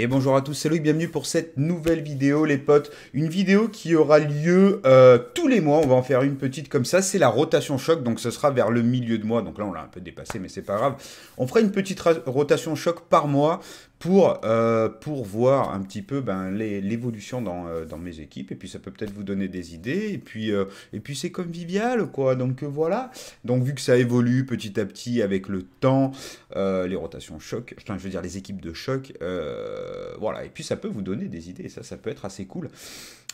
Et bonjour à tous, c'est Loïc, bienvenue pour cette nouvelle vidéo les potes. Une vidéo qui aura lieu euh, tous les mois, on va en faire une petite comme ça, c'est la rotation choc, donc ce sera vers le milieu de mois, donc là on l'a un peu dépassé mais c'est pas grave. On fera une petite rotation choc par mois pour, euh, pour voir un petit peu ben, l'évolution euh, dans, mes équipes. Et puis ça peut peut-être vous donner des idées. Et puis, euh, et puis c'est convivial, quoi. Donc voilà. Donc vu que ça évolue petit à petit avec le temps, les rotations choc, je veux dire les équipes de choc, voilà. Et puis ça peut vous donner des idées. Ça, ça peut être assez cool.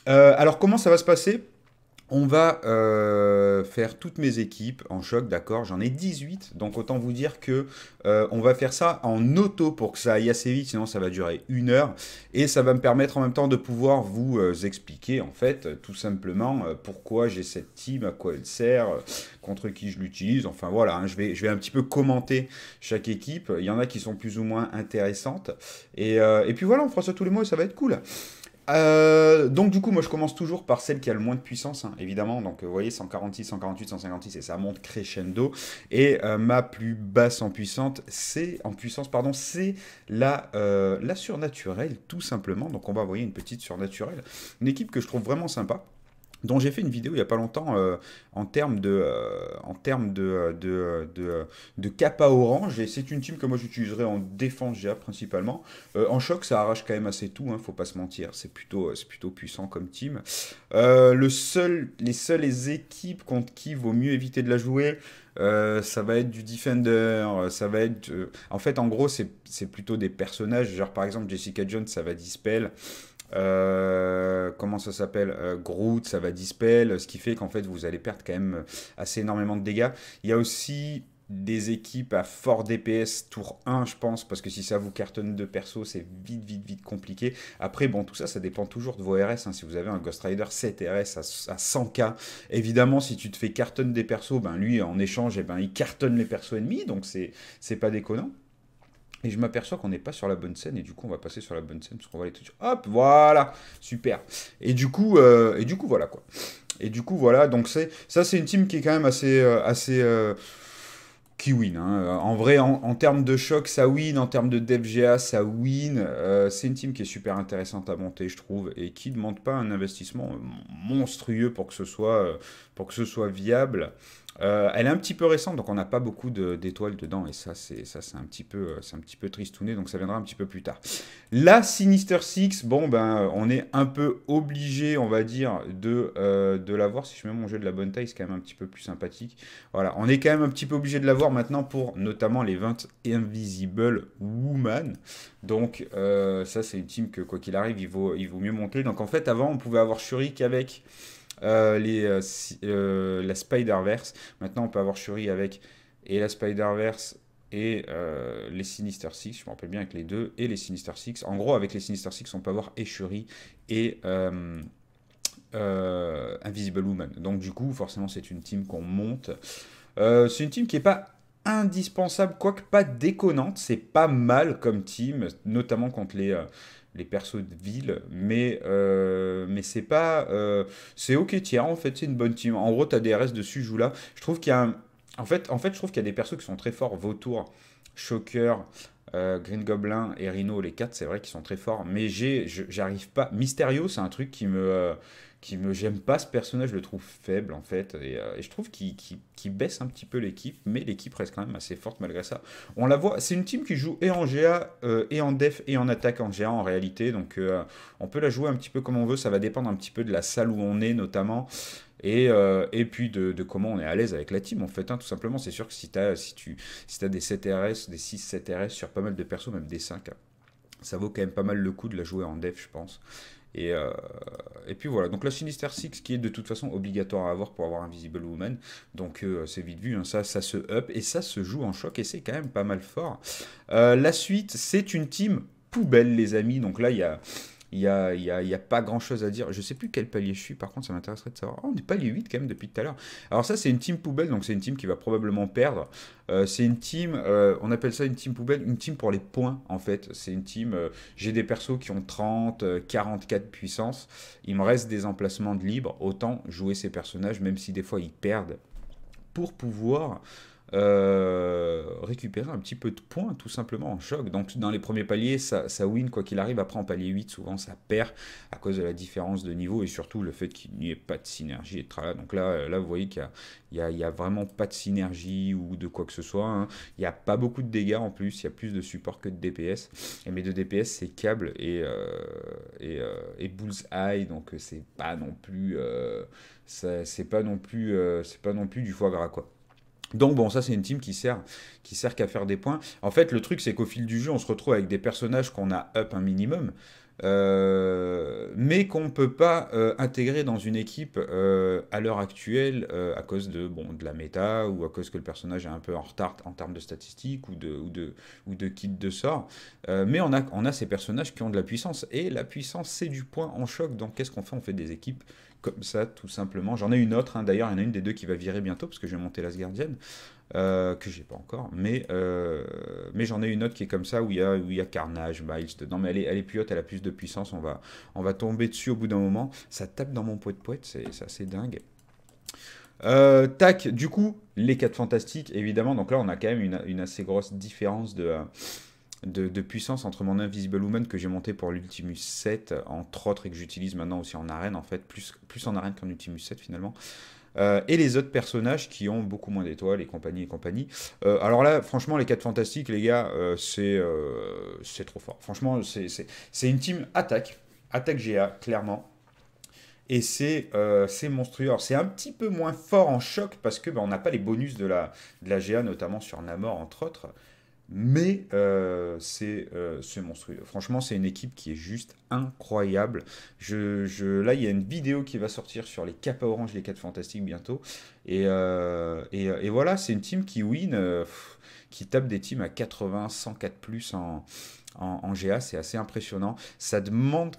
alors comment ça va se passer on va euh, faire toutes mes équipes en choc, d'accord J'en ai 18, donc autant vous dire que euh, on va faire ça en auto pour que ça aille assez vite, sinon ça va durer une heure. Et ça va me permettre en même temps de pouvoir vous euh, expliquer, en fait, tout simplement pourquoi j'ai cette team, à quoi elle sert, contre qui je l'utilise. Enfin voilà, hein, je, vais, je vais un petit peu commenter chaque équipe. Il y en a qui sont plus ou moins intéressantes. Et, et puis voilà, on fera ça tous les mois et ça va être cool. Euh, donc du coup, moi je commence toujours par celle qui a le moins de puissance, hein, évidemment. Donc euh, vous voyez, 146, 148, 156, et ça monte crescendo. Et euh, ma plus basse en puissance, c'est en puissance, pardon, c'est la, la surnaturelle, tout simplement. Donc on va envoyer une petite surnaturelle, une équipe que je trouve vraiment sympa dont j'ai fait une vidéo il n'y a pas longtemps euh, en termes de, euh, en termes de, euh, de, de, kappa orange. Et c'est une team que moi j'utiliserai en défense principalement. en choc, ça arrache quand même assez tout, hein, faut pas se mentir. C'est plutôt, c'est plutôt puissant comme team. le seul, les seules équipes contre qui vaut mieux éviter de la jouer, ça va être du Defender, ça va être... en fait, en gros, c'est plutôt des personnages, genre par exemple Jessica Jones, ça va Dispel, euh, comment ça s'appelle euh, Groot, ça va dispel, ce qui fait qu'en fait vous allez perdre quand même euh, assez énormément de dégâts. Il y a aussi des équipes à fort DPS tour 1 je pense parce que si ça vous cartonne de perso c'est vite vite vite compliqué après bon tout ça ça dépend toujours de vos RS hein. si vous avez un Ghost Rider 7 RS à, 100k évidemment si tu te fais cartonne des persos ben lui en échange et eh ben il cartonne les persos ennemis donc c'est c'est pas déconnant et je m'aperçois qu'on n'est pas sur la bonne scène, et du coup, on va passer sur la bonne scène, parce qu'on va aller tout de suite. Hop, voilà, super. Et du coup, euh, et du coup voilà quoi. Et du coup, voilà, donc c'est ça, c'est une team qui est quand même assez. Euh, assez euh, qui win. Hein. En vrai, en, termes de choc, ça win. En termes de DevGA, ça win. c'est une team qui est super intéressante à monter, je trouve, et qui ne demande pas un investissement monstrueux pour que ce soit, pour que ce soit viable. Euh, elle est un petit peu récente, donc on n'a pas beaucoup d'étoiles dedans, et ça, c'est ça, c'est un petit peu, euh, c'est un petit tristouné, donc ça viendra un petit peu plus tard. La Sinister Six, bon ben, euh, on est un peu obligé, on va dire, de de l'avoir. Si je mets mon jeu de la bonne taille, c'est quand même un petit peu plus sympathique. Voilà, on est quand même un petit peu obligé de l'avoir maintenant pour notamment les 20 Invisible Woman. Donc ça, c'est une team que quoi qu'il arrive, il vaut, mieux monter. Donc en fait, avant, on pouvait avoir Shurik avec euh, les, euh, euh, la Spider-Verse. Maintenant, on peut avoir Shuri avec et la Spider-Verse et les Sinister Six, je me rappelle bien avec les deux, et les Sinister Six. En gros, avec les Sinister Six, on peut avoir et Shuri et Invisible Woman. Donc du coup, forcément, c'est une team qu'on monte. c'est une team qui n'est pas indispensable, quoique pas déconnante. C'est pas mal comme team, notamment contre les les persos de ville, mais, euh, mais c'est pas. Euh, c'est ok, tiens, en fait, c'est une bonne team. En gros, t'as des restes dessus, joue là. Je trouve qu'il y a En fait, en fait je trouve qu'il y a des persos qui sont très forts Vautour, Shocker, euh, Green Goblin et Rhino, les quatre, c'est vrai qu'ils sont très forts, mais j'arrive pas. Mysterio, c'est un truc qui me qui me j'aime pas ce personnage, je le trouve faible en fait, et, euh, je trouve qu'il baisse un petit peu l'équipe, mais l'équipe reste quand même assez forte malgré ça. On la voit, c'est une team qui joue et en GA, euh, et en def, et en attaque en GA en réalité, donc euh, on peut la jouer un petit peu comme on veut, ça va dépendre un petit peu de la salle où on est notamment. Et, puis de, comment on est à l'aise avec la team en fait hein, tout simplement c'est sûr que si, as, si tu si as des 7 RS des 6 7 RS sur pas mal de persos même des 5 ça vaut quand même pas mal le coup de la jouer en DEF je pense euh, et, puis voilà, donc la Sinister Six qui est de toute façon obligatoire à avoir pour avoir Invisible Woman. Donc euh, c'est vite vu, hein, ça, ça se up et ça se joue en choc et c'est quand même pas mal fort. Euh, la suite, c'est une team poubelle, les amis. Donc là, il y a. Il n'y a, pas grand-chose à dire. Je ne sais plus quel palier je suis, par contre, ça m'intéresserait de savoir. Oh, on est palier 8 quand même depuis tout à l'heure. Alors ça, c'est une team poubelle, donc c'est une team qui va probablement perdre. Euh, c'est une team, euh, on appelle ça une team poubelle, une team pour les points, en fait. C'est une team, euh, j'ai des persos qui ont 30, 44 puissance. Il me reste des emplacements de libre. Autant jouer ces personnages, même si des fois ils perdent, pour pouvoir... Euh, récupérer un petit peu de points tout simplement en choc. Donc dans les premiers paliers, ça, ça win quoi qu'il arrive. Après en palier 8, souvent ça perd à cause de la différence de niveau et surtout le fait qu'il n'y ait pas de synergie et de Donc là, euh, là vous voyez qu'il n'y a, a, a, vraiment pas de synergie ou de quoi que ce soit. Hein. Il n'y a pas beaucoup de dégâts en plus, il y a plus de support que de DPS. Et mes deux DPS, c'est câble et, euh, et, euh, et bullseye, donc c'est pas non plus... c'est pas non plus c'est pas non plus du foie gras quoi. Donc bon, ça c'est une team qui sert, qui sert qu'à faire des points. En fait, le truc c'est qu'au fil du jeu, on se retrouve avec des personnages qu'on a up un minimum. Euh, mais qu'on ne peut pas euh, intégrer dans une équipe euh, à l'heure actuelle à cause de, bon, de la méta ou à cause que le personnage est un peu en retard en termes de statistiques ou de, ou de, ou de kit de sort. mais on a, on a ces personnages qui ont de la puissance et la puissance c'est du point en choc. Donc qu'est-ce qu'on fait On fait des équipes comme ça tout simplement. J'en ai une autre hein. d'ailleurs, il y en a une des deux qui va virer bientôt parce que je vais monter Last Guardian. Euh, que j'ai pas encore, mais, euh, mais j'en ai une autre qui est comme ça, où il y a, a Carnage, Miles dedans, mais elle est, elle est plus haute, elle a plus de puissance, on va, on va tomber dessus au bout d'un moment, ça tape dans mon poète poète, c'est assez dingue. Euh, tac, du coup, les 4 fantastiques, évidemment, donc là on a quand même une, assez grosse différence de... De, puissance entre mon Invisible Woman que j'ai monté pour l'Ultimus 7, entre autres, et que j'utilise maintenant aussi en arène, en fait, plus, plus en arène qu'en Ultimus 7 finalement. Euh, et les autres personnages qui ont beaucoup moins d'étoiles les compagnies et compagnies. Euh, alors là, franchement, les 4 fantastiques, les gars, euh, c'est trop fort. Franchement, c'est une team attaque, attaque GA, clairement. Et c'est monstrueux. C'est un petit peu moins fort en choc parce que ben, on n'a pas les bonus de la, de la GA, notamment sur Namor, entre autres. Mais euh, c'est euh, monstrueux. Franchement, c'est une équipe qui est juste incroyable. Je, là, il y a une vidéo qui va sortir sur les capas Orange, les 4 Fantastiques bientôt. Euh, et, et, voilà, c'est une team qui win, euh, qui tape des teams à 80, 104 en, en, GA. C'est assez impressionnant. Ça demande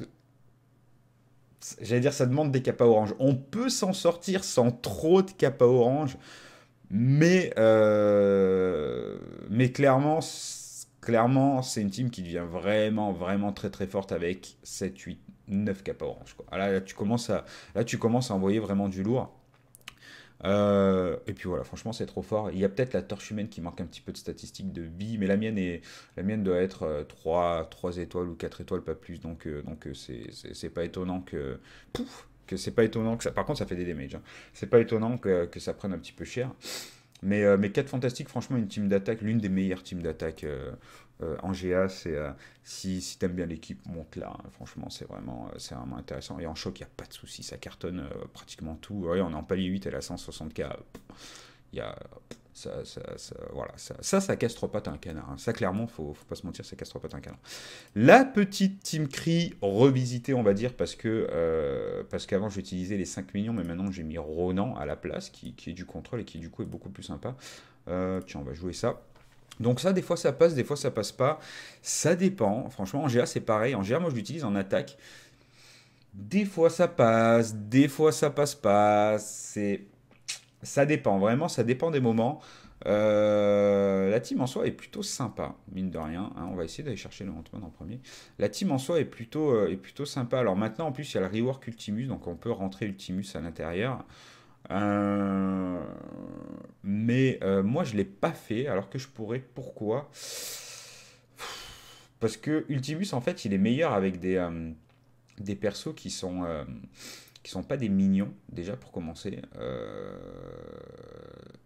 j'allais dire ça demande des capas orange. On peut s'en sortir sans trop de capas orange. Mais, euh, mais clairement, clairement, c'est une team qui devient vraiment, vraiment très, très forte avec 7, 8, 9 cap orange. Quoi. Là, tu commences à, là, tu commences à envoyer vraiment du lourd. Euh, et puis voilà, franchement, c'est trop fort. Il y a peut-être la torche humaine qui manque un petit peu de statistiques de vie, mais la mienne, est, la mienne doit être 3, euh, 3 étoiles ou 4 étoiles, pas plus. Donc, donc pas étonnant que. Pouf! que c'est pas étonnant que ça. Par contre, ça fait des damage hein. C'est pas étonnant que, ça prenne un petit peu cher. Mais, 4 euh, Fantastiques, franchement, une team d'attaque, l'une des meilleures teams d'attaque euh, euh, en GA. C'est, si si t'aimes bien l'équipe, monte là. Hein. Franchement, c'est vraiment, c'est vraiment intéressant. Et en choc, il n'y a pas de souci, ça cartonne pratiquement tout. on est en palier 8, elle a 160K. Il y a. Ça, ça, ça, voilà, ça, ça, ça un canard. Hein. Ça, clairement, faut, faut pas se mentir, ça casse trop pas un canard. La petite Team Cree revisitée, on va dire, parce que euh, parce qu'avant j'utilisais les 5 millions, mais maintenant j'ai mis Ronan à la place, qui, qui, est du contrôle et qui du coup est beaucoup plus sympa. Euh, tiens, on va jouer ça. Donc ça, des fois ça passe, des fois ça passe pas. Ça dépend. Franchement, en GA c'est pareil. En GA, moi je l'utilise en attaque. Des fois ça passe, des fois ça passe pas. C'est ça dépend, vraiment, ça dépend des moments. Euh, la team en soi est plutôt sympa, mine de rien. Hein. on va essayer d'aller chercher le rendement en premier. La team en soi est plutôt, euh, plutôt sympa. Alors maintenant, en plus, il y a le rework Ultimus, donc on peut rentrer Ultimus à l'intérieur. Euh, mais moi, je ne l'ai pas fait, alors que je pourrais. Pourquoi Parce que Ultimus, en fait, il est meilleur avec des, des persos qui sont qui sont pas des mignons, déjà pour commencer. Euh,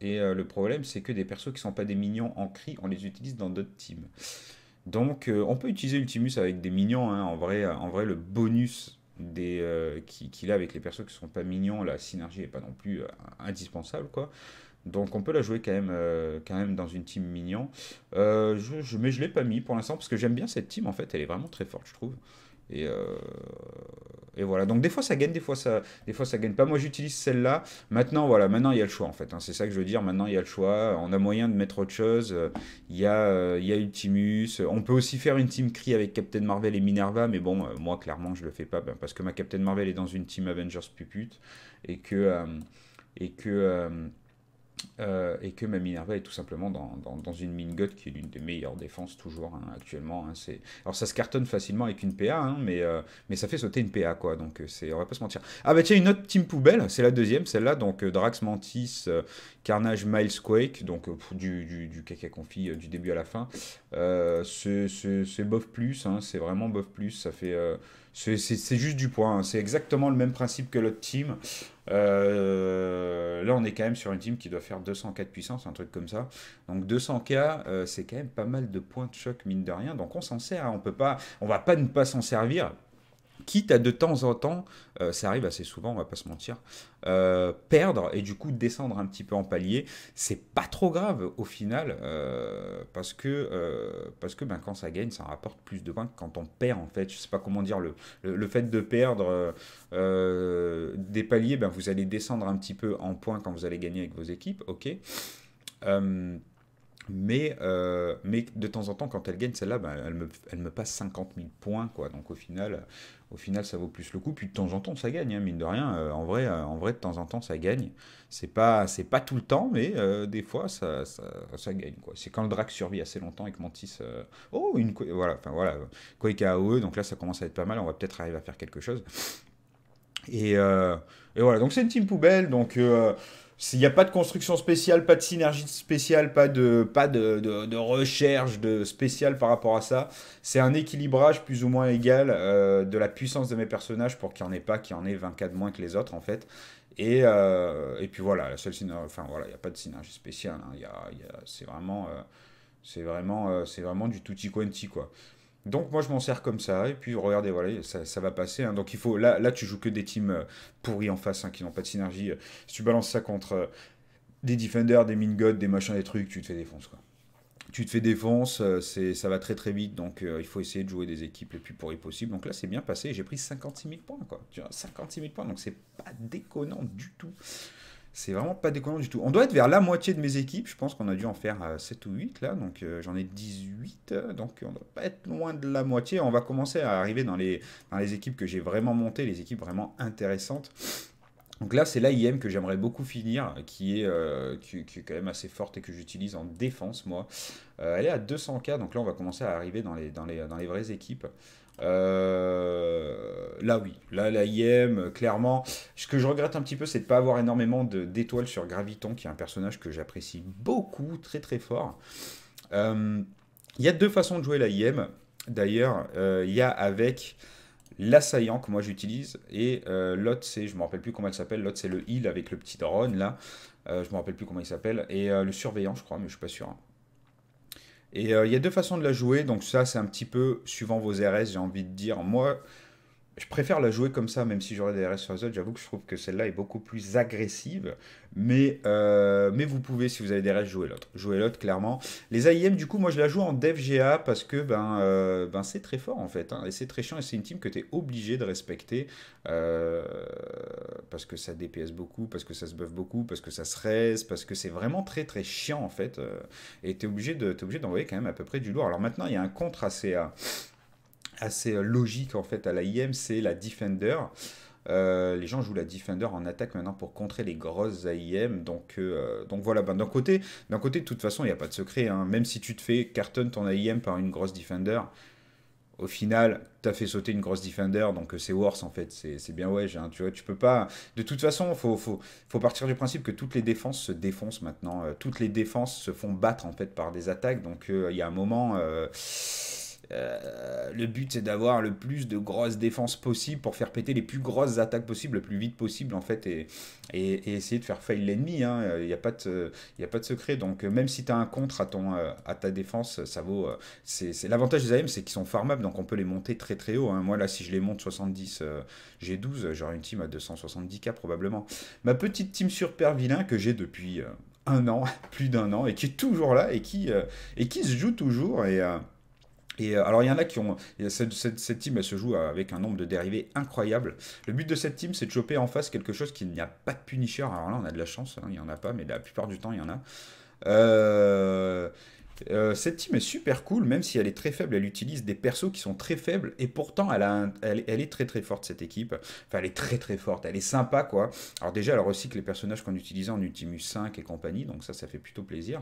et euh, le problème, c'est que des persos qui sont pas des mignons en cri, on les utilise dans d'autres teams. Donc, euh, on peut utiliser Ultimus avec des mignons. Hein, en, vrai, en vrai, le bonus des qu'il a avec les persos qui sont pas mignons, la synergie est pas non plus indispensable, quoi. Donc on peut la jouer quand même, quand même dans une team mignon. je, mais je l'ai pas mis pour l'instant parce que j'aime bien cette team en fait, elle est vraiment très forte je trouve. Et et voilà. Donc des fois ça gagne, des fois ça, des fois ça gagne pas. Moi j'utilise celle-là. Maintenant voilà, maintenant il y a le choix en fait. Hein. C'est ça que je veux dire. Maintenant il y a le choix. On a moyen de mettre autre chose. Il y a, euh, il y a Ultimus. On peut aussi faire une team cri avec Captain Marvel et Minerva, mais bon euh, moi clairement je le fais pas ben, parce que ma Captain Marvel est dans une team Avengers pupute et que euh, et que euh, et que ma Minerva est tout simplement dans, dans, une mine qui est l'une des meilleures défenses toujours hein, actuellement. Hein. Alors ça se cartonne facilement avec une PA, hein, mais, euh, mais ça fait sauter une PA quoi, donc euh, c'est... on va pas se mentir. Ah bah tiens, une autre team poubelle, c'est la deuxième, celle-là, donc Drax Mantis, Carnage Miles Quake, donc du, du, du, caca confit du début à la fin. C'est, bof plus, c'est vraiment bof plus, ça fait... C'est, juste du point, c'est exactement le même principe que l'autre team. Euh, là, on est quand même sur une team qui doit faire 200K de puissance, un truc comme ça. Donc 200K, euh, c'est quand même pas mal de points de choc, mine de rien. Donc on s'en sert, hein. on peut pas, on va pas ne pas s'en servir quitte à de temps en temps, euh, ça arrive assez souvent, on va pas se mentir, euh, perdre et du coup descendre un petit peu en palier, c'est pas trop grave au final, euh, parce que, parce que ben, quand ça gagne, ça rapporte plus de points que quand on perd en fait. Je sais pas comment dire, le, fait de perdre des paliers, ben, vous allez descendre un petit peu en points quand vous allez gagner avec vos équipes, ok mais, euh, mais de temps en temps, quand elle gagne celle-là, bah, elle, me, elle, me, passe 50 000 points. Quoi. Donc au final, euh, au final, ça vaut plus le coup. Puis de temps en temps, ça gagne, hein, mine de rien. Euh, en, vrai, en vrai, de temps en temps, ça gagne. C'est pas, c'est pas tout le temps, mais des fois, ça, ça, ça gagne. Quoi. C'est quand le Drac survit assez longtemps et que Mantis. Oh, une. Voilà, enfin voilà. Quake AOE, donc là, ça commence à être pas mal. On va peut-être arriver à faire quelque chose. Et, et voilà, donc c'est une team poubelle. Donc. Il n'y a pas de construction spéciale, pas de synergie spéciale, pas de, pas de, recherche de spéciale par rapport à ça. C'est un équilibrage plus ou moins égal euh, de la puissance de mes personnages pour qu'il n'y en ait pas, qu'il y en ait 24 moins que les autres en fait. Et, euh, puis voilà, la seule enfin voilà, il n'y a pas de synergie spéciale. Hein. c'est vraiment, euh, c'est vraiment, c'est vraiment du tutti quanti quoi. Donc moi je m'en sers comme ça, et puis regardez, voilà, ça, va passer. Hein. Donc il faut, là, là tu joues que des teams euh, pourris en face, hein, qui n'ont pas de synergie. Euh, si tu balances ça contre euh, des defenders, des min des machins, des trucs, tu te fais défonce quoi. Tu te fais défonce, ça va très très vite, donc il faut essayer de jouer des équipes les plus pourries possibles. Donc là c'est bien passé, j'ai pris 56 000 points quoi. Tu 56 000 points, donc c'est pas déconnant du tout. C'est vraiment pas déconnant du tout. On doit être vers la moitié de mes équipes. Je pense qu'on a dû en faire 7 euh, ou 8 là. Donc euh, j'en ai 18. Donc on doit pas être loin de la moitié. On va commencer à arriver dans les, les équipes que j'ai vraiment montées, les équipes vraiment intéressantes. Donc là, c'est l'AIM que j'aimerais beaucoup finir, qui est, euh, qui, est, quand même assez forte et que j'utilise en défense, moi. elle est à 200K, donc là, on va commencer à arriver dans les, dans les vraies équipes. Euh, là, oui. Là, la euh, clairement. Ce que je regrette un petit peu, c'est de ne pas avoir énormément d'étoiles sur Graviton, qui est un personnage que j'apprécie beaucoup, très très fort. Euh, il y a deux façons de jouer la D'ailleurs, il y a avec l'assaillant que moi j'utilise, et l'autre, c'est, je ne me rappelle plus comment il s'appelle, l'autre c'est le heal avec le petit drone là. je ne me rappelle plus comment il s'appelle, et le surveillant, je crois, mais je ne suis pas sûr. Hein. Et euh, il y a deux façons de la jouer, donc ça c'est un petit peu suivant vos RS, j'ai envie de dire. Moi, je préfère la jouer comme ça, même si j'aurais des RS sur les autres. J'avoue que je trouve que celle-là est beaucoup plus agressive. Mais, euh, mais vous pouvez, si vous avez des restes, jouer l'autre. Jouer l'autre, clairement. Les AIM, du coup, moi, je la joue en dev GA parce que ben, euh, ben, c'est très fort, en fait. Hein. et c'est très chiant. Et c'est une team que tu es obligé de respecter. Euh, parce que ça DPS beaucoup, parce que ça se buff beaucoup, parce que ça se raise, parce que c'est vraiment très, très chiant, en fait. et tu es obligé d'envoyer quand même à peu près du lourd. Alors maintenant, il y a un contre à assez euh, logique en fait à la IM, c'est la Defender. Euh, les gens jouent la Defender en attaque maintenant pour contrer les grosses AIM. Donc, euh, donc voilà, ben, d'un côté, d'un côté, de toute façon, il n'y a pas de secret. Hein. Même si tu te fais cartonner ton AIM par une grosse Defender, au final, tu as fait sauter une grosse Defender, donc c'est worse en fait, c'est bien ouais, hein. tu vois, tu peux pas... De toute façon, faut, faut, partir du principe que toutes les défenses se défoncent maintenant, toutes les défenses se font battre en fait par des attaques, donc il y a un moment... Euh, le but, c'est d'avoir le plus de grosses défenses possibles pour faire péter les plus grosses attaques possibles le plus vite possible, en fait, et, et, essayer de faire fail l'ennemi. Hein. Il n'y a, pas de, a pas de secret. Donc, euh, même si tu as un contre à, ton, euh, à ta défense, ça vaut. C'est L'avantage des AM, c'est qu'ils sont farmables, donc on peut les monter très très haut. Hein. Moi, là, si je les monte 70 G12, j'aurai une team à 270K probablement. Ma petite team super vilain que j'ai depuis un an, plus d'un an, et qui est toujours là, et qui, et qui se joue toujours. Et et euh, alors, il y en a qui ont. Cette, team, elle se joue avec un nombre de dérivés incroyable. Le but de cette team, c'est de choper en face quelque chose qui n'y a pas de punisher. Alors là, on a de la chance, hein, il n'y en a pas, mais la plupart du temps, il y en a. Euh. Euh, cette team est super cool, même si elle est très faible, elle utilise des persos qui sont très faibles, et pourtant elle, a elle, est très très forte cette équipe. Enfin, elle est très très forte, elle est sympa quoi. Alors déjà, elle recycle les personnages qu'on utilisait en Ultimus 5 et compagnie, donc ça, ça fait plutôt plaisir.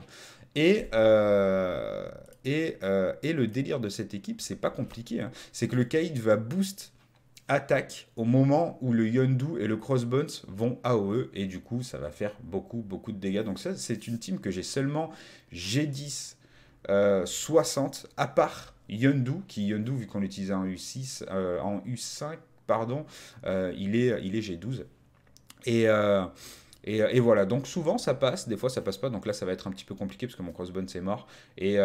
Et, euh, et, euh, et le délire de cette équipe, c'est pas compliqué, hein. c'est que le Kaïd va boost attaque au moment où le Yondu et le Crossbones vont AOE et du coup ça va faire beaucoup beaucoup de dégâts. Donc ça c'est une team que j'ai seulement G10 60, euh, à part Yundu, qui Yundu, vu qu'on l'utilisait en, U6, euh, en U5, pardon, euh, il, est, il est G12. Et... Et, voilà, donc souvent ça passe, des fois ça passe pas, donc là ça va être un petit peu compliqué parce que mon crossbone c'est mort. Et,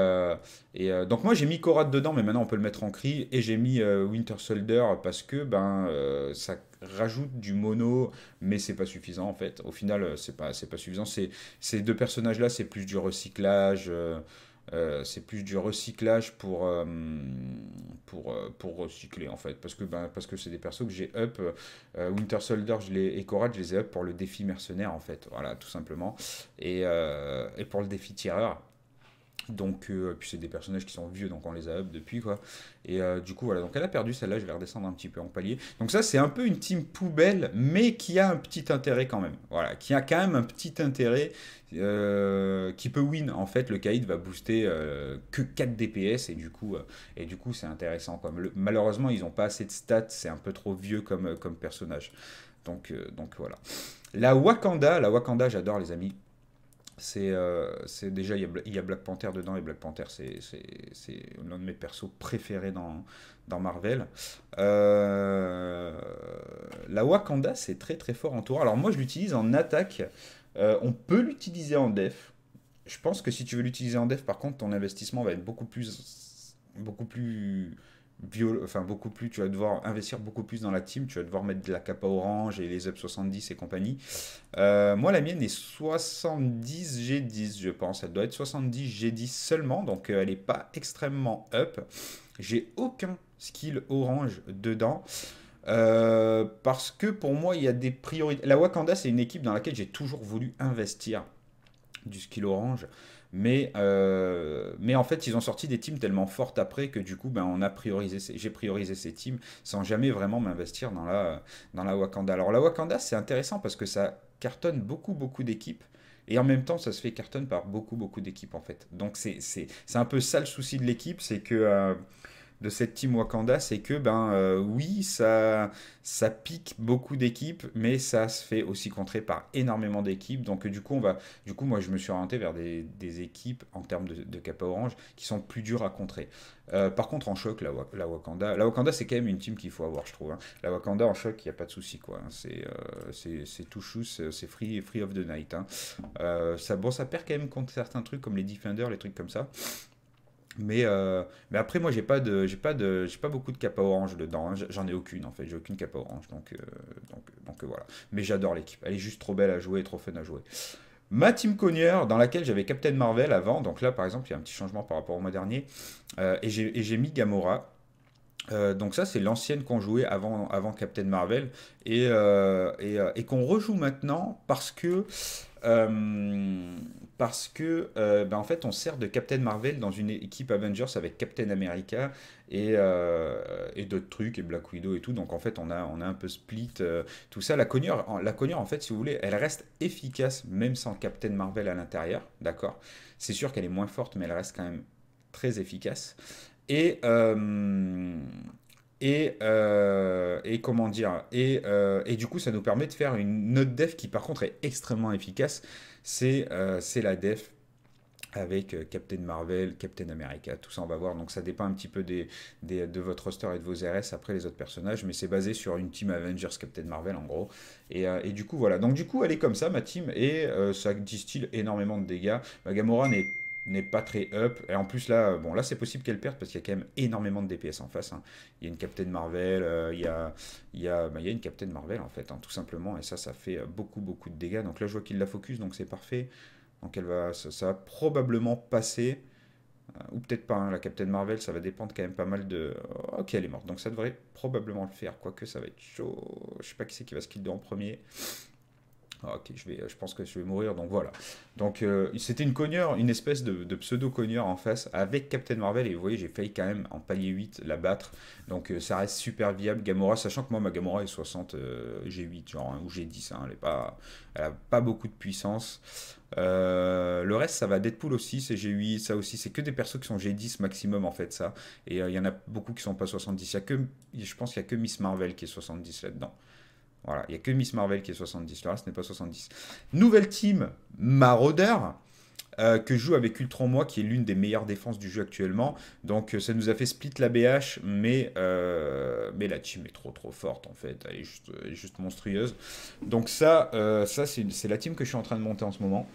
et donc moi j'ai mis Korat dedans, mais maintenant on peut le mettre en cri, et j'ai mis Winter Soldier parce que ben ça rajoute du mono, mais c'est pas suffisant en fait. Au final c'est pas, pas suffisant, ces deux personnages là c'est plus du recyclage. Euh, c'est plus du recyclage pour, euh, pour, euh, pour recycler en fait. Parce que ben, parce que c'est des persos que j'ai up. Winter Soldier je les, et Korat, je les ai up pour le défi mercenaire en fait. Voilà, tout simplement. Et, et pour le défi tireur. Donc, euh, puis c'est des personnages qui sont vieux, donc on les a up depuis, quoi. Et euh, du coup, voilà, donc elle a perdu celle-là, je vais redescendre un petit peu en palier. Donc ça, c'est un peu une team poubelle, mais qui a un petit intérêt quand même. Voilà, qui a quand même un petit intérêt, euh, qui peut win. En fait, le Kaid va booster que 4 DPS, et du coup, et c'est intéressant, quoi. malheureusement, ils n'ont pas assez de stats, c'est un peu trop vieux comme, comme personnage. Donc, donc voilà. La Wakanda, la Wakanda, j'adore les amis. Euh, c'est déjà, il y, a, Black Panther dedans, et Black Panther, c'est l'un de mes persos préférés dans, dans Marvel. Euh, la Wakanda, c'est très très fort en tour. Alors moi, je l'utilise en attaque. Euh, on peut l'utiliser en def. Je pense que si tu veux l'utiliser en def, par contre, ton investissement va être beaucoup plus, beaucoup plus enfin beaucoup plus, tu vas devoir investir beaucoup plus dans la team, tu vas devoir mettre de la capa orange et les up 70 et compagnie. Euh, moi, la mienne est 70 G10, je pense. Elle doit être 70 G10 seulement, donc euh, elle n'est pas extrêmement up. J'ai aucun skill orange dedans. Euh, parce que pour moi, il y a des priorités. La Wakanda, c'est une équipe dans laquelle j'ai toujours voulu investir du skill orange. Mais, euh, mais en fait, ils ont sorti des teams tellement fortes après que du coup, ben, on a priorisé, j'ai priorisé ces teams sans jamais vraiment m'investir dans la, dans la Wakanda. Alors la Wakanda, c'est intéressant parce que ça cartonne beaucoup, beaucoup d'équipes. Et en même temps, ça se fait cartonne par beaucoup, beaucoup d'équipes en fait. Donc c'est un peu ça le souci de l'équipe, c'est que... Euh, de cette team Wakanda, c'est que ben euh, oui, ça, ça pique beaucoup d'équipes, mais ça se fait aussi contrer par énormément d'équipes. Donc du coup, on va, du coup, moi je me suis orienté vers des, équipes en termes de, de orange qui sont plus dures à contrer. Euh, par contre, en choc, la, Wakanda, la Wakanda, c'est quand même une team qu'il faut avoir, je trouve. Hein. La Wakanda en choc, il n'y a pas de souci, quoi. Hein. Euh, c'est, c'est tout chou, c'est free, free of the night. Hein. ça, bon, ça perd quand même contre certains trucs comme les Defenders, les trucs comme ça. Mais, euh, mais après, moi, j'ai pas, de, j'ai pas, de, j'ai pas beaucoup de capa orange dedans. Hein. J'en ai aucune, en fait. J'ai aucune capa orange. Donc, euh, donc, donc euh, voilà. Mais j'adore l'équipe. Elle est juste trop belle à jouer trop fun à jouer. Ma team cogneur, dans laquelle j'avais Captain Marvel avant. Donc là, par exemple, il y a un petit changement par rapport au mois dernier. et, j'ai, mis Gamora. donc ça, c'est l'ancienne qu'on jouait avant, avant Captain Marvel et, et qu'on rejoue maintenant parce que euh, parce que, euh, ben, en fait, on sert de Captain Marvel dans une équipe Avengers avec Captain America euh, et, d'autres trucs, et Black Widow et tout. Donc, en fait, on a, on a un peu split tout ça. La cogneur, la en fait, si vous voulez, elle reste efficace même sans Captain Marvel à l'intérieur, d'accord C'est sûr qu'elle est moins forte, mais elle reste quand même très efficace. Et... Et, euh, et, comment dire et, euh, et, du coup ça nous permet de faire une note def qui par contre est extrêmement efficace c'est euh, la def avec Captain Marvel, Captain America, tout ça on va voir. Donc ça dépend un petit peu des, de votre roster et de vos RS après les autres personnages, mais c'est basé sur une team Avengers Captain Marvel en gros. Et, du coup voilà. Donc du coup elle est comme ça ma team et ça distille énormément de dégâts. Bah, Gamora n'est n'est pas très up. Et en plus, là, bon, là c'est possible qu'elle perde parce qu'il y a quand même énormément de DPS en face. Hein. Il y a une Captain Marvel, euh, il, y a, bah, y a, une Captain Marvel en fait, hein, tout simplement. Et ça, ça fait euh, beaucoup, beaucoup de dégâts. Donc là, je vois qu'il la focus, donc c'est parfait. Donc elle va, ça, va probablement passer. Euh, ou peut-être pas, hein. la Captain Marvel, ça va dépendre quand même pas mal de... Oh, ok, elle est morte. Donc ça devrait probablement le faire, quoique ça va être chaud. Je sais pas qui c'est qui va se kill en premier. Ah, ok, je, vais, je pense que je vais mourir, donc voilà. Donc euh, c'était une cogneur, une espèce de, pseudo-cogneur en face avec Captain Marvel, et vous voyez, j'ai failli quand même en palier 8 la battre, donc euh, ça reste super viable. Gamora, sachant que moi ma Gamora est 60 euh, G8, genre, hein, ou G10, hein, elle, n'a pas, pas beaucoup de puissance. le reste, ça va Deadpool aussi, c'est G8, ça aussi, c'est que des persos qui sont G10 maximum en fait, ça. Et il y en a beaucoup qui sont pas 70. Y que, je pense qu'il n'y a que Miss Marvel qui est 70 là-dedans. Voilà, il n'y a que Miss Marvel qui est 70, le reste n'est pas 70. Nouvelle team, Marauder. que euh, que joue avec Ultron Moi, qui est l'une des meilleures défenses du jeu actuellement. Donc euh, ça nous a fait split la BH, mais, euh, mais la team est trop trop forte en fait, elle est juste, juste monstrueuse. Donc ça, ça c'est la team que je suis en train de monter en ce moment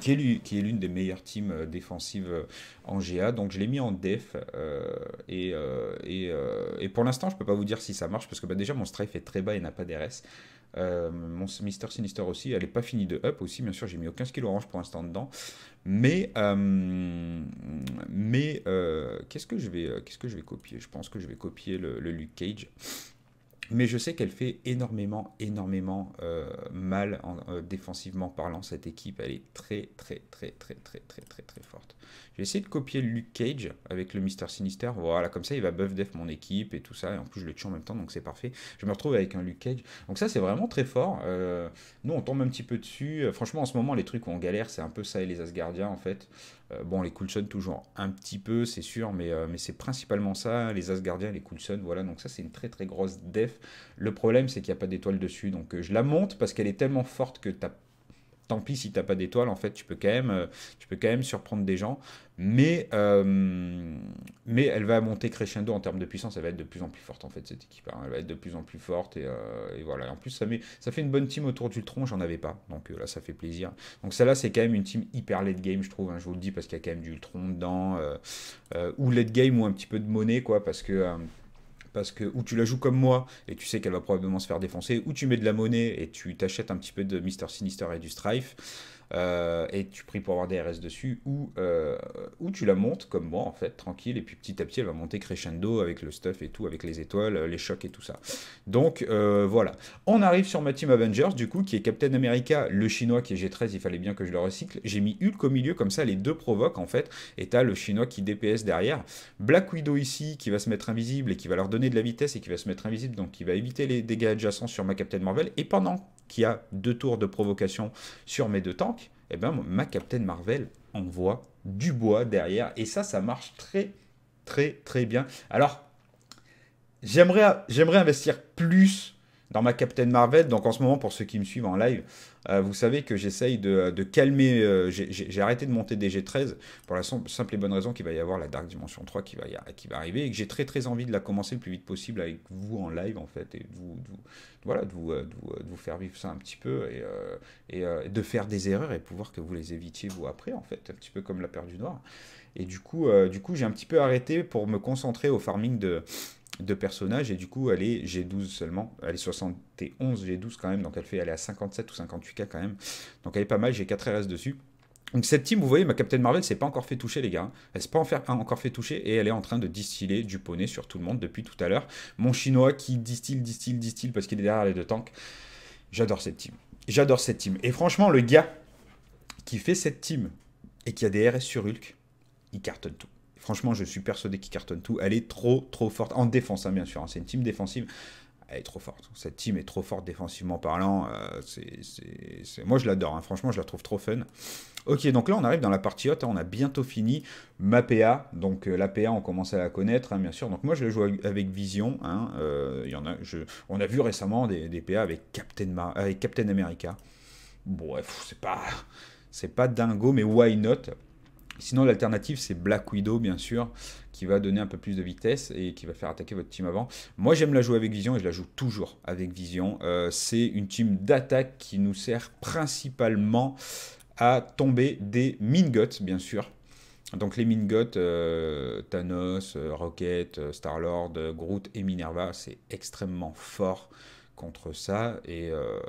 qui est l'une des meilleures teams euh, défensives euh, en GA. Donc je l'ai mis en def. Euh, et, pour l'instant, je ne peux pas vous dire si ça marche parce que bah, déjà mon strife est très bas et n'a pas d'RS. mon Mister Sinister aussi, elle n'est pas finie de up aussi, bien sûr, j'ai mis aucun skill orange pour l'instant dedans. Mais, mais qu'est-ce que je vais, qu'est-ce que je vais copier Je pense que je vais copier le Luke Cage. Mais je sais qu'elle fait énormément, énormément euh, mal en, euh, défensivement parlant. Cette équipe, elle est très, très, très, très, très, très, très, très forte. Je essayer de copier Luke Cage avec le Mister Sinister. Voilà, comme ça, il va buff def mon équipe et tout ça. Et en plus, je le tue en même temps, donc c'est parfait. Je me retrouve avec un Luke Cage. Donc ça, c'est vraiment très fort. Euh, nous, on tombe un petit peu dessus. Euh, franchement, en ce moment, les trucs où on galère, c'est un peu ça et les Asgardiens, en fait. Euh, bon, les Coulson, toujours un petit peu, c'est sûr, mais, mais c'est principalement ça. Les Asgardiens, les Coulson, voilà. Donc ça, c'est une très, très grosse def. Le problème, c'est qu'il n'y a pas d'étoile dessus. Donc je la monte parce qu'elle est tellement forte que t'as tant pis si t'as pas d'étoiles, en fait, tu peux quand même, euh, tu peux quand même surprendre des gens. Mais, euh, mais elle va monter crescendo en termes de puissance, elle va être de plus en plus forte en fait cette équipe. Hein. Elle va être de plus en plus forte et, euh, voilà. en plus ça, met, ça fait une bonne team autour d'Ultron, j'en avais pas, donc là ça fait plaisir. Donc celle-là c'est quand même une team hyper late game je trouve, hein. je vous le dis parce qu'il y a quand même du Ultron dedans, ou late game ou un petit peu de monnaie quoi, parce que parce que ou tu la joues comme moi et tu sais qu'elle va probablement se faire défoncer, ou tu mets de la monnaie et tu t'achètes un petit peu de Mr. Sinister et du Strife. Euh, et tu pries pour avoir des RS dessus, euh, ou, tu la montes comme moi en fait, tranquille, et puis petit à petit elle va monter crescendo avec le stuff et tout, avec les étoiles, les chocs et tout ça. Donc euh, voilà. On arrive sur ma team Avengers du coup, qui est Captain America, le chinois qui est G13, il fallait bien que je le recycle. J'ai mis Hulk au milieu, comme ça les deux provoquent en fait, et t'as le chinois qui DPS derrière. Black Widow ici, qui va se mettre invisible et qui va leur donner de la vitesse et qui va se mettre invisible, donc qui va éviter les dégâts adjacents sur ma Captain Marvel, et pendant qu'il y a deux tours de provocation sur mes deux tanks, eh bien, ma Captain Marvel envoie du bois derrière. Et ça, ça marche très, très, très bien. Alors, j'aimerais investir plus dans ma Captain Marvel. Donc en ce moment, pour ceux qui me suivent en live, euh, vous savez que j'essaye de, calmer. Euh, j'ai arrêté de monter g 13 pour la simple et bonne raison qu'il va y avoir la Dark Dimension 3 qui va, qui va arriver et que j'ai très très envie de la commencer le plus vite possible avec vous en live en fait et de vous, voilà, de vous, euh, vous, faire vivre ça un petit peu et, et de faire des erreurs et pouvoir que vous les évitiez vous après, en fait, un petit peu comme la peur du noir. Et du coup, du coup j'ai un petit peu arrêté pour me concentrer au farming de, de personnages, et du coup, elle est G12 seulement. Elle est 71 G12 quand même, donc elle fait, aller est à 57 ou 58K quand même. Donc elle est pas mal, j'ai 4 RS dessus. Donc cette team, vous voyez, ma Captain Marvel s'est pas encore fait toucher, les gars. Hein. Elle s'est pas hein, encore fait toucher et elle est en train de distiller du poney sur tout le monde depuis tout à l'heure. Mon chinois qui distille, distille, distille parce qu'il est derrière les deux tanks. J'adore cette team. J'adore cette team. Et franchement, le gars qui fait cette team et qui a des RS sur Hulk, il cartonne tout. Franchement, je suis persuadé qu'il cartonne tout. Elle est trop, trop forte. En défense, hein, bien sûr. Hein. c'est une team défensive. Elle est trop forte. Cette team est trop forte défensivement parlant. Euh, c'est, Moi, je l'adore. Hein. Franchement, je la trouve trop fun. Ok, donc là, on arrive dans la partie haute. on a bientôt fini ma PA. Donc, euh, la PA, on commence à la connaître, bien sûr. Donc, moi, je la joue avec Vision. Euh, y en a, On a vu récemment des, PA avec Captain, Captain America. Bref, c'est pas... C'est pas dingo, mais why not Sinon, l'alternative, c'est Black Widow, bien sûr, qui va donner un peu plus de vitesse et qui va faire attaquer votre team avant. Moi, j'aime la jouer avec Vision et je la joue toujours avec Vision. Euh, c'est une team d'attaque qui nous sert principalement à tomber des Mingots, bien sûr. Donc les Mingots, euh, Thanos, euh, Rocket, Star-Lord, Groot et Minerva, c'est extrêmement fort contre ça. Euh,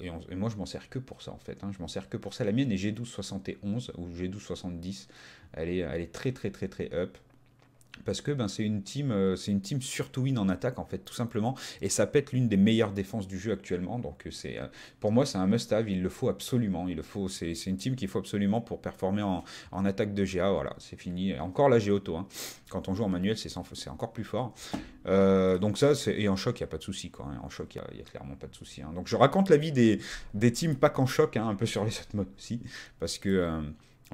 et, moi, je m'en sers que pour ça, en fait. Hein. je m'en sers que pour ça. La mienne est G1271 ou G1270. Elle est, elle est très, très, très, très up parce que ben, c'est une team, euh, c'est une team surtout win en attaque en fait tout simplement et ça pète l'une des meilleures défenses du jeu actuellement donc euh, c'est euh, pour moi c'est un must have il le faut absolument il le faut c'est une team qu'il faut absolument pour performer en, en attaque de GA voilà c'est fini encore la GA auto hein. quand on joue en manuel c'est c'est encore plus fort donc ça et en choc il y a pas de souci quoi hein. en choc il y, a clairement pas de souci hein. donc je raconte la vie des, des teams pas qu'en choc un peu sur les autres modes aussi parce que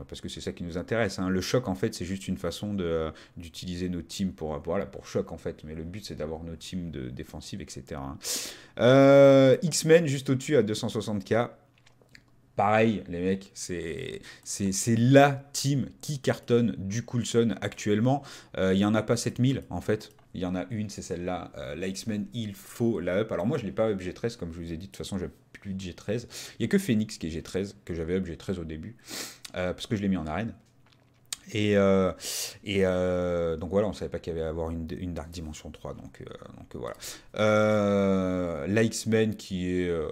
parce que c'est ça qui nous intéresse. Hein. Le choc, en fait, c'est juste une façon euh, d'utiliser nos teams pour, euh, voilà, pour choc, en fait. Mais le but, c'est d'avoir nos teams de, défensives, etc. Hein. Euh, X-Men, juste au-dessus, à 260K. Pareil, les mecs, c'est la team qui cartonne du Coulson actuellement. Il n'y en a pas 7000, en fait il y en a une, c'est celle-là. la X-Men, il faut la up. Alors moi, je ne l'ai pas up G13, comme je vous ai dit, de toute façon, je G13. Il n'y a que Phoenix qui est G13, que j'avais up G13 au début, euh, parce que je l'ai mis en arène. Et, euh, et euh, donc voilà, on savait pas qu'il y avait à avoir une, une, Dark Dimension 3, donc, donc voilà. la X-Men qui est... est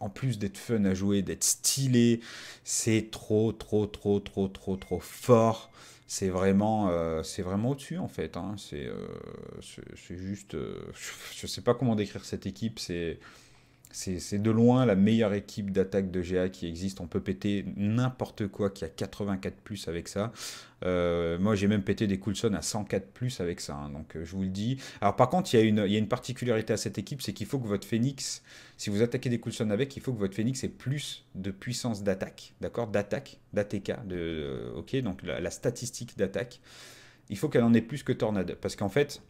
en plus d'être fun à jouer, d'être stylé, c'est trop, trop, trop, trop, trop, trop fort c'est vraiment, euh, c'est vraiment au-dessus en fait. Hein. Euh, c'est, juste, euh, je ne sais pas comment décrire cette équipe. C'est, c'est de loin la meilleure équipe d'attaque de GA qui existe. On peut péter n'importe quoi qui a 84 plus avec ça. Euh, moi, j'ai même pété des Coulson à 104 plus avec ça. Hein, donc, euh, je vous le dis. Alors, par contre, il y, a une, y a une particularité à cette équipe c'est qu'il faut que votre Phoenix, si vous attaquez des Coulson avec, il faut que votre Phoenix ait plus de puissance d'attaque. D'accord D'attaque, d'ATK. Euh, ok, donc la, la statistique d'attaque. Il faut qu'elle en ait plus que Tornade. Parce qu'en fait,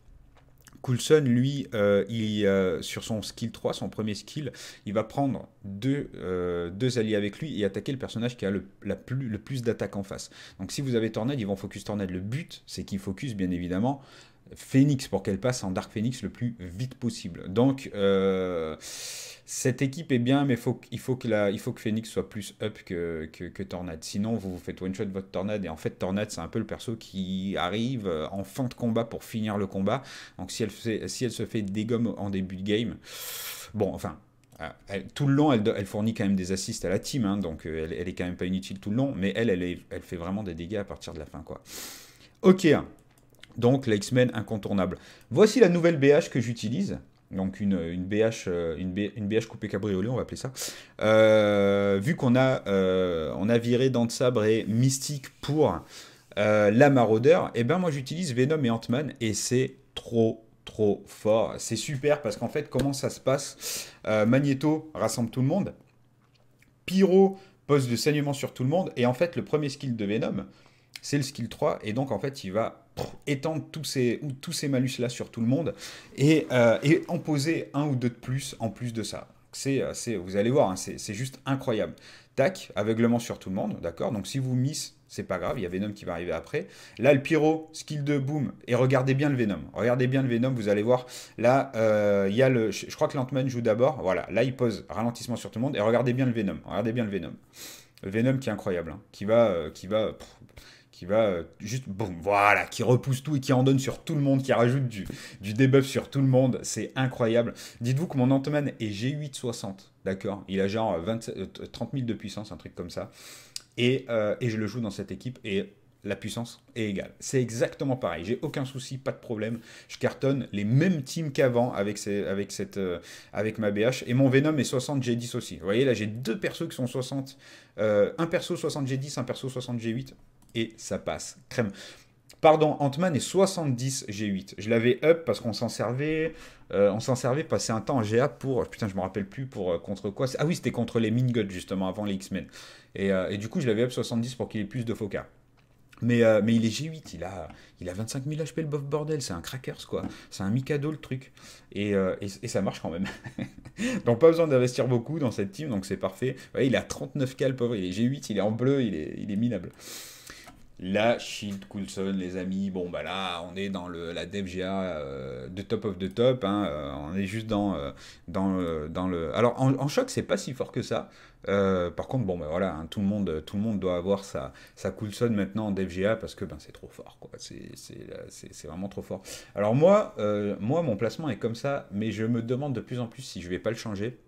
Coulson, lui, euh, il, euh, sur son skill 3, son premier skill, il va prendre deux, euh, deux alliés avec lui et attaquer le personnage qui a le, plus, le plus d'attaques en face. Donc si vous avez Tornade, ils vont focus Tornade. Le but, c'est qu'ils focus, bien évidemment, Phoenix pour qu'elle passe en Dark Phoenix le plus vite possible. Donc euh, cette équipe est bien, mais faut, il, faut que la, il faut que Phoenix soit plus up que, que, Tornade. Sinon, vous vous faites one-shot votre Tornade. Et en fait, Tornade, c'est un peu le perso qui arrive euh, en fin de combat pour finir le combat. Donc si elle, fait, si elle se fait dégomme en début de game, bon, enfin, euh, tout le long, elle, elle, fournit quand même des assists à la team, hein. donc elle, est quand même pas inutile tout le long, mais elle, elle, elle fait vraiment des dégâts à partir de la fin, quoi. Ok, hein. Donc la X-Men incontournable. Voici la nouvelle BH que j'utilise. Donc une, BH, une, BH euh, coupée cabriolet, on va appeler ça. Euh, vu qu'on a, euh, on a viré Dents de Sabre et Mystique pour la Maraudeur, et eh ben moi j'utilise Venom et Ant-Man et c'est trop trop fort. C'est super parce qu'en fait comment ça se passe Magneto rassemble tout le monde. Pyro pose de saignement sur tout le monde et en fait le premier skill de Venom c'est le skill 3 et donc en fait il va étendre tous ces, tous ces malus-là sur tout le monde et, euh, et, en poser un ou deux de plus en plus de ça. C'est, euh, c'est, vous allez voir, hein, c'est, juste incroyable. Tac, aveuglement sur tout le monde, d'accord Donc si vous miss, c'est pas grave, il y a Venom qui va arriver après. Là, le pyro, skill de boom, et regardez bien le Venom. Regardez bien le Venom, vous allez voir. Là, euh, il y a le. Je crois que Lantman joue d'abord. Voilà, là, il pose ralentissement sur tout le monde, et regardez bien le Venom. Regardez bien le Venom. Le Venom qui est incroyable, hein, qui va. qui va qui va euh, juste, bon, voilà, qui repousse tout et qui en donne sur tout le monde, qui rajoute du, du debuff sur tout le monde. C'est incroyable. Dites-vous que mon Ant-Man est G860, d'accord Il a genre 30 000 euh, de puissance, un truc comme ça. Euh, et, je le joue dans cette équipe et la puissance est égale. C'est exactement pareil. J'ai aucun souci, pas de problème. Je cartonne les mêmes teams qu'avant avec, avec, avec ma BH. Et mon Venom est 60 G10 aussi. Vous voyez, là, j'ai deux persos qui sont 60. un perso 60 G10, un perso 60 G8 et ça passe. Crème. Pardon, Ant-Man est 70 G8. Je l'avais up parce qu'on s'en servait. Euh, on s'en servait passer un temps en GA pour. Putain, je me rappelle plus pour euh, contre quoi. Ah oui, c'était contre les Mingots justement avant les X-Men. Euh, et, du coup, je l'avais up 70 pour qu'il ait plus de foca. Mais, mais il est G8, il a, il a 25 000 HP le bof bordel, c'est un crackers quoi, c'est un Mikado le truc. Et, et, ça marche quand même. donc pas besoin d'investir beaucoup dans cette team, donc c'est parfait. il a 39 k le pauvre, il est G8, il est en bleu, il est, il est minable. La Shield, Coulson, les amis, bon bah là, on est dans le, la DFGA euh, de top of the top, hein. euh, on est juste dans, euh, dans, le... Alors en, choc, c'est pas si fort que ça, par contre, bon ben voilà, hein, tout, le monde, tout le monde doit avoir sa, sa Coulson maintenant en DFGA parce que ben, c'est trop fort, quoi, c'est vraiment trop fort. Alors moi, moi, mon placement est comme ça, mais je me demande de plus en plus si je vais pas le changer,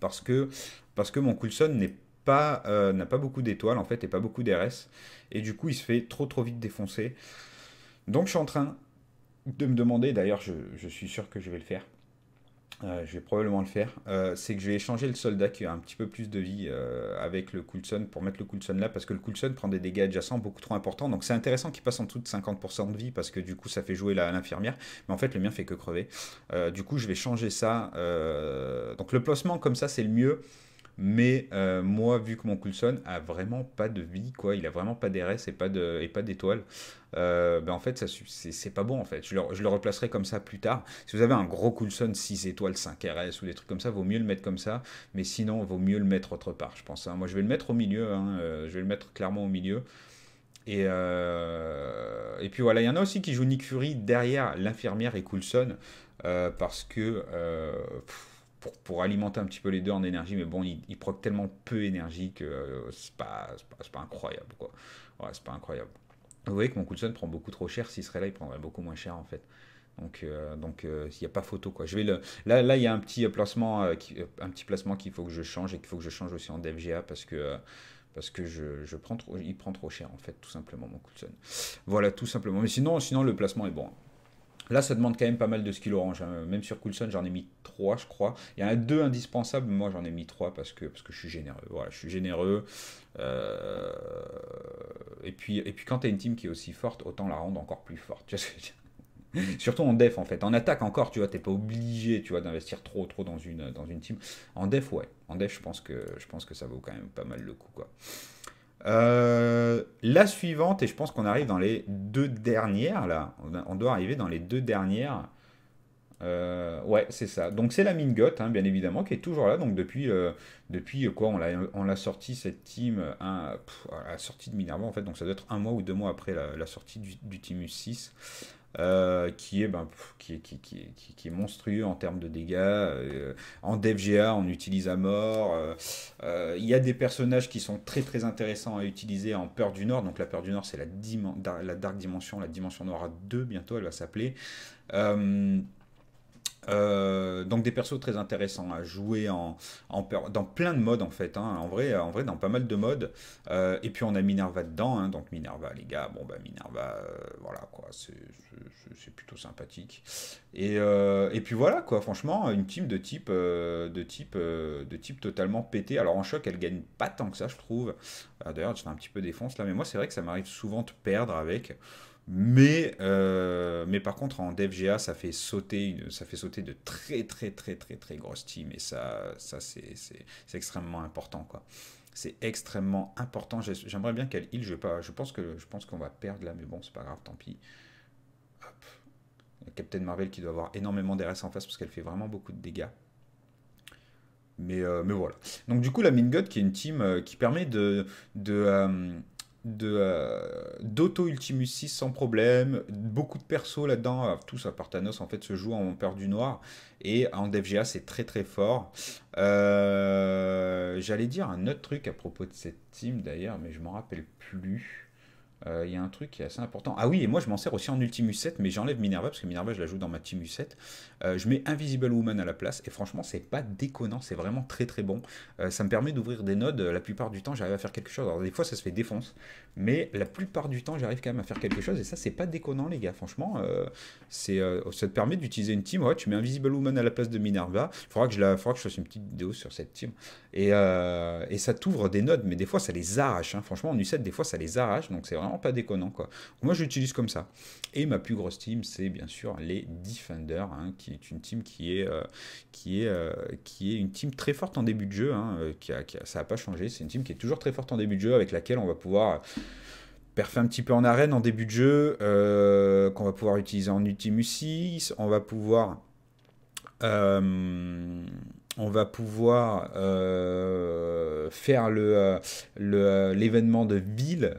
parce que, parce que mon Coulson n'est pas euh, n'a pas beaucoup d'étoiles en fait et pas beaucoup d'RS. Et du coup, il se fait trop trop vite défoncer. Donc je suis en train de me demander, d'ailleurs je, suis sûr que je vais le faire, euh, je vais probablement le faire, euh, c'est que je vais échanger le soldat qui a un petit peu plus de vie avec le Coulson pour mettre le Coulson là, parce que le Coulson prend des dégâts adjacents beaucoup trop importants, donc c'est intéressant qu'il passe en dessous de 50% de vie, parce que du coup ça fait jouer l'infirmière, mais en fait le mien fait que crever. du coup je vais changer ça, donc le placement comme ça c'est le mieux, mais euh, moi, vu que mon Coulson a vraiment pas de vie, quoi, il a vraiment pas d'RS et pas de et pas euh, ben en fait, ça c'est pas bon en fait. Je le, replacerai comme ça plus tard. Si vous avez un gros Coulson 6 étoiles, 5 RS ou des trucs comme ça, vaut mieux le mettre comme ça. Mais sinon, vaut mieux le mettre autre part, je pense. Hein. Moi, je vais le mettre au milieu. Hein, euh, je vais le mettre clairement au milieu. Et, et, puis voilà, il y en a aussi qui jouent Nick Fury derrière l'infirmière et Coulson parce que pour, pour, alimenter un petit peu les deux en énergie, mais bon, il, il tellement peu d'énergie que euh, c'est pas, pas, pas, incroyable, quoi. Ouais, c'est pas incroyable. Vous voyez que mon Coulson prend beaucoup trop cher, s'il serait là, il prendrait beaucoup moins cher, en fait. Donc, euh, donc euh, il n'y a pas photo, quoi. Je vais le... Là, là, il y a un petit placement, un petit placement qu'il faut que je change et qu'il faut que je change aussi en DFGA parce que parce que je, je prends trop, il prend trop cher en fait tout simplement mon Coulson. Voilà tout simplement. Mais sinon, sinon le placement est bon. Là, ça demande quand même pas mal de skill orange. Hein. Même sur Coulson, j'en ai mis 3, je crois. Il y en a 2 indispensables. Moi, j'en ai mis 3 parce que, parce que je suis généreux. Voilà, je suis généreux. Euh, et, puis, et puis, quand tu as une team qui est aussi forte, autant la rendre encore plus forte. Surtout en def en fait. En attaque encore, tu vois, t'es pas obligé, tu vois, d'investir trop trop dans une, dans une team. En def, ouais. En def, je pense que je pense que ça vaut quand même pas mal le coup, quoi. Euh, la suivante, et je pense qu'on arrive dans les deux dernières, là. On, doit arriver dans les deux dernières. Euh, ouais, c'est ça. Donc c'est la Mingot, hein, bien évidemment, qui est toujours là. Donc depuis, euh, depuis quoi, on l'a sorti cette team hein, la sortie de Minerva, en fait. Donc ça doit être un mois ou deux mois après la, sortie du, du Timus 6. Euh, qui, est, ben, qui, qui, est monstrueux en termes de dégâts. Euh, en DevGA, on utilise à mort. Euh, il y a des personnages qui sont très très intéressants à utiliser en Peur du Nord. Donc la Peur du Nord, c'est la, la Dark Dimension, la Dimension Noire 2, bientôt elle va s'appeler. Euh, donc des persos très intéressants à jouer en, dans plein de modes en fait. Hein. en, vrai, en vrai, dans pas mal de modes. Euh, et puis on a Minerva dedans. Hein. donc Minerva, les gars, bon bah Minerva, euh, voilà quoi, c'est plutôt sympathique. Et, et, puis voilà quoi, franchement, une team de type, de type, de type totalement pété. Alors en choc, elle gagne pas tant que ça, je trouve. Ah, d'ailleurs, je un petit peu défonce là, mais moi c'est vrai que ça m'arrive souvent de perdre avec. Mais, euh, mais par contre, en DevGA, ça fait sauter, ça fait sauter de très, très, très, très, très grosses teams. Et ça, ça c'est extrêmement important. quoi. C'est extrêmement important. J'aimerais bien qu'elle heal. Je, pas, je pense qu'on va perdre là, mais bon, c'est pas grave, tant pis. Hop. Captain Marvel qui doit avoir énormément d'RS en face parce qu'elle fait vraiment beaucoup de dégâts. Mais, euh, mais voilà. Donc, du coup, la Mingot qui est une team euh, qui permet de. de de euh, d'auto Ultimus 6 sans problème, beaucoup de persos là-dedans, ah, tout ça Partanos en fait se joue en peur du noir et en DFGA c'est très très fort. Euh, j'allais dire un autre truc à propos de cette team d'ailleurs, mais je m'en rappelle plus. Euh, il y a un truc qui est assez important. Ah oui, et moi je m'en sers aussi en Ultimus 7, mais j'enlève Minerva parce que Minerva je la joue dans ma u 7. Euh, je mets Invisible Woman à la place et franchement c'est pas déconnant, c'est vraiment très très bon. Euh, ça me permet d'ouvrir des nodes. La plupart du temps j'arrive à faire quelque chose. Alors des fois ça se fait défonce, mais la plupart du temps j'arrive quand même à faire quelque chose et ça c'est pas déconnant les gars. Franchement, c'est ça te permet d'utiliser une team. Ouais, tu mets Invisible Woman à la place de Minerva. Il faudra que je la, que je fasse une petite vidéo sur cette team et, ça t'ouvre des nodes, mais des fois ça les arrache. Hein. Franchement en U7 des fois ça les arrache donc c'est vraiment pas déconnant. Quoi. Moi, j'utilise comme ça. Et ma plus grosse team, c'est bien sûr les Defenders, hein, qui est une team qui est, euh, qui, est, euh, qui est une team très forte en début de jeu. Hein, euh, qui, a, ça n'a pas changé. C'est une team qui est toujours très forte en début de jeu, avec laquelle on va pouvoir perfer un petit peu en arène en début de jeu, qu'on va pouvoir utiliser en Ultimus 6, on va pouvoir on va pouvoir euh, faire l'événement le, euh, euh, l'événement de ville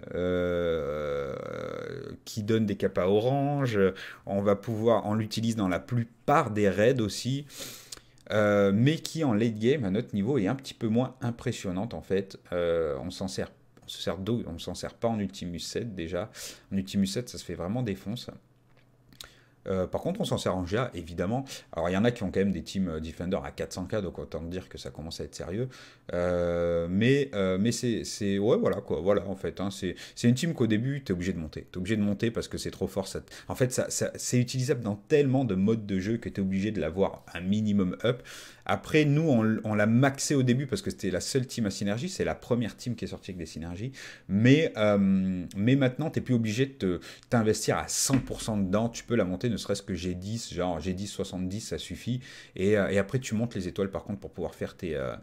qui donne des capas orange. On va pouvoir, on l'utilise dans la plupart des raids aussi. mais qui en late game à notre niveau est un petit peu moins impressionnante en fait. on s'en sert, on s'en sert, pas en Ultimus 7 déjà. En Ultimus 7 ça se fait vraiment défonce. Euh, par contre, on s'en sert en GA, évidemment. Alors, il y en a qui ont quand même des teams euh, Defender à 400k, donc autant dire que ça commence à être sérieux. Euh, mais mais c'est. Ouais, voilà, quoi. Voilà, en fait. Hein. c'est une team qu'au début, tu es obligé de monter. Tu es obligé de monter parce que c'est trop fort. en fait, ça, c'est utilisable dans tellement de modes de jeu que tu es obligé de l'avoir un minimum up. Après, nous, on, l'a maxé au début parce que c'était la seule team à synergie. C'est la première team qui est sortie avec des synergies. Mais, euh, mais maintenant, tu n'es plus obligé de t'investir à 100% dedans. Tu peux la monter, ne serait-ce que G10, genre G10, 70, ça suffit. Euh, et, après, tu montes les étoiles par contre pour pouvoir faire tes. Euh,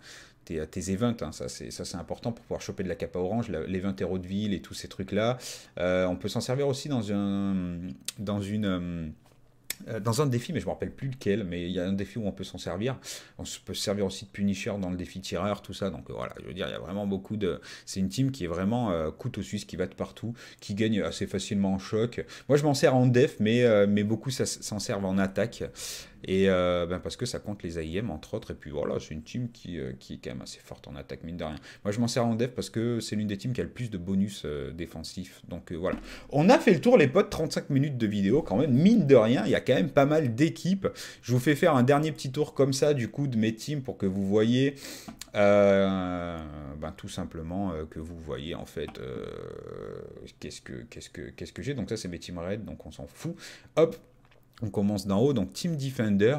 tes, events, hein. ça c'est important pour pouvoir choper de la capa orange, les 20 héros de ville et tous ces trucs là. on peut s'en servir aussi dans, un, dans une euh, dans un défi, mais je me rappelle plus lequel, mais il y a un défi où on peut s'en servir. On peut se servir aussi de Punisher dans le défi tireur, tout ça. Donc euh, voilà, je veux dire, il y a vraiment beaucoup de. C'est une team qui est vraiment coûte euh, couteau suisse, qui va de partout, qui gagne assez facilement en choc. Moi, je m'en sers en def, mais, mais beaucoup s'en servent en attaque. Et euh, ben parce que ça compte les AIM entre autres. Et puis voilà, c'est une team euh, qui, est quand même assez forte en attaque, mine de rien. Moi je m'en sers en dev parce que c'est l'une des teams qui a le plus de bonus euh, défensifs. Donc voilà. On a fait le tour, les potes, 35 minutes de vidéo quand même. Mine de rien, il y a quand même pas mal d'équipes. Je vous fais faire un dernier petit tour comme ça du coup de mes teams pour que vous voyez ben, tout simplement que vous voyez en fait qu'est-ce que, quest que, qu'est-ce que j'ai. Donc ça c'est mes teams raids, donc on s'en fout. Hop, on commence d'en haut, donc Team Defender,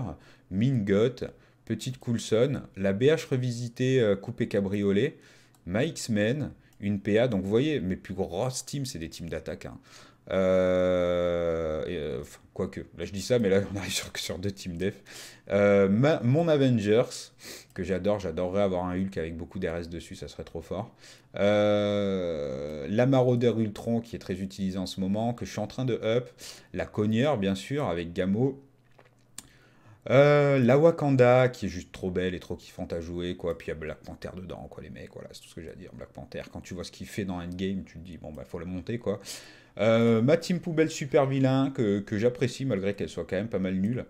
Mingot, Petite Coulson, la BH revisitée euh, coupé cabriolet, My men une PA. Donc vous voyez, mes plus grosses teams, c'est des teams d'attaque. Hein. Euh, euh, quoique, là je dis ça, mais là on arrive sur, deux team def. Euh, mon Avengers, que j'adore, j'adorerais avoir un Hulk avec beaucoup d'RS dessus, ça serait trop fort. la Marauder Ultron, qui est très utilisée en ce moment, que je suis en train de up. La Cogneur, bien sûr, avec Gamo. la Wakanda, qui est juste trop belle et trop kiffante à jouer, quoi. Puis il y a Black Panther dedans, quoi, les mecs, voilà, c'est tout ce que j'ai à dire. Black Panther, quand tu vois ce qu'il fait dans Endgame, tu te dis, bon, bah, faut le monter, quoi. Euh, ma team poubelle super vilain, que, j'apprécie malgré qu'elle soit quand même pas mal nulle.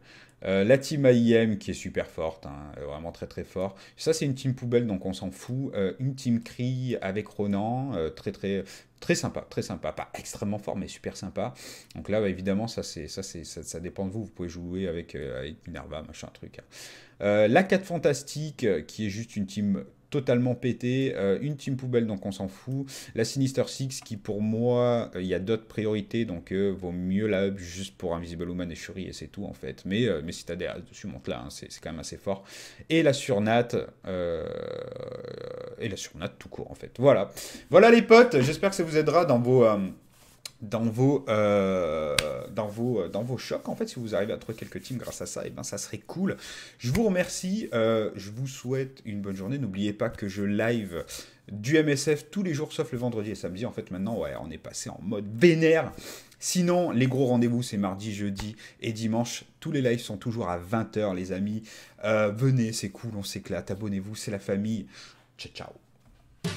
Euh, la team AIM qui est super forte, hein, euh, vraiment très très fort. Ça c'est une team poubelle donc on s'en fout. Euh, une team Cree avec Ronan, très très très sympa, très sympa, pas extrêmement fort mais super sympa. Donc là bah, évidemment ça c'est ça c'est ça, dépend de vous. Vous pouvez jouer avec, avec Minerva machin truc. Hein. la 4 fantastique qui est juste une team totalement pété, une team poubelle donc on s'en fout, la Sinister Six qui pour moi, il y a d'autres priorités donc vaut mieux la hub juste pour Invisible Woman et Shuri et c'est tout en fait, mais mais si tu des As ah, dessus, monte là, hein, c'est quand même assez fort. Et la surnate, euh, et la surnate tout court en fait. Voilà, voilà les potes, j'espère que ça vous aidera dans vos... Euh, dans vos, euh, dans, vos, euh, dans vos chocs. En fait, si vous arrivez à trouver quelques teams grâce à ça, et eh ben, ça serait cool. Je vous remercie. Euh, je vous souhaite une bonne journée. N'oubliez pas que je live du MSF tous les jours sauf le vendredi et samedi. En fait, maintenant, ouais, on est passé en mode vénère. Sinon, les gros rendez-vous, c'est mardi, jeudi et dimanche. Tous les lives sont toujours à 20h, les amis. venez, c'est cool, on s'éclate. Abonnez-vous, c'est la famille. Ciao, ciao.